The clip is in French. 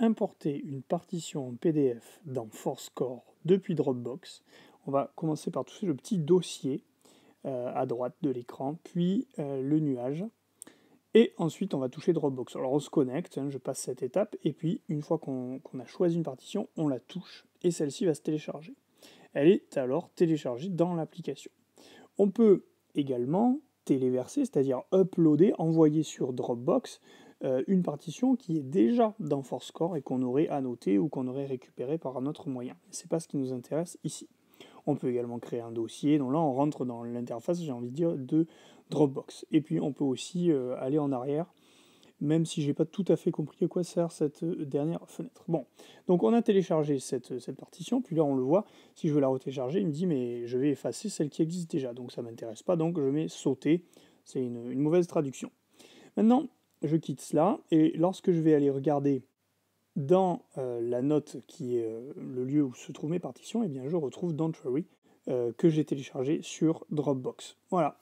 importer une partition en PDF dans ForceCore depuis Dropbox. On va commencer par toucher le petit dossier euh, à droite de l'écran, puis euh, le nuage. Et ensuite, on va toucher Dropbox. Alors, on se connecte, hein, je passe cette étape, et puis, une fois qu'on a choisi une partition, on la touche, et celle-ci va se télécharger. Elle est alors téléchargée dans l'application. On peut également téléverser, c'est-à-dire uploader, envoyer sur Dropbox euh, une partition qui est déjà dans Forcecore et qu'on aurait annotée ou qu'on aurait récupéré par un autre moyen. Ce n'est pas ce qui nous intéresse ici. On peut également créer un dossier, donc là on rentre dans l'interface, j'ai envie de dire, de Dropbox. Et puis on peut aussi euh, aller en arrière, même si je n'ai pas tout à fait compris à quoi sert cette euh, dernière fenêtre. Bon, donc on a téléchargé cette, partition, puis là on le voit, si je veux la retélécharger, il me dit mais je vais effacer celle qui existe déjà, donc ça m'intéresse pas, donc je mets sauter, c'est une, une mauvaise traduction. Maintenant, je quitte cela et lorsque je vais aller regarder dans euh, la note qui est euh, le lieu où se trouvent mes partitions, et eh bien je retrouve Don't euh, que j'ai téléchargé sur Dropbox. Voilà,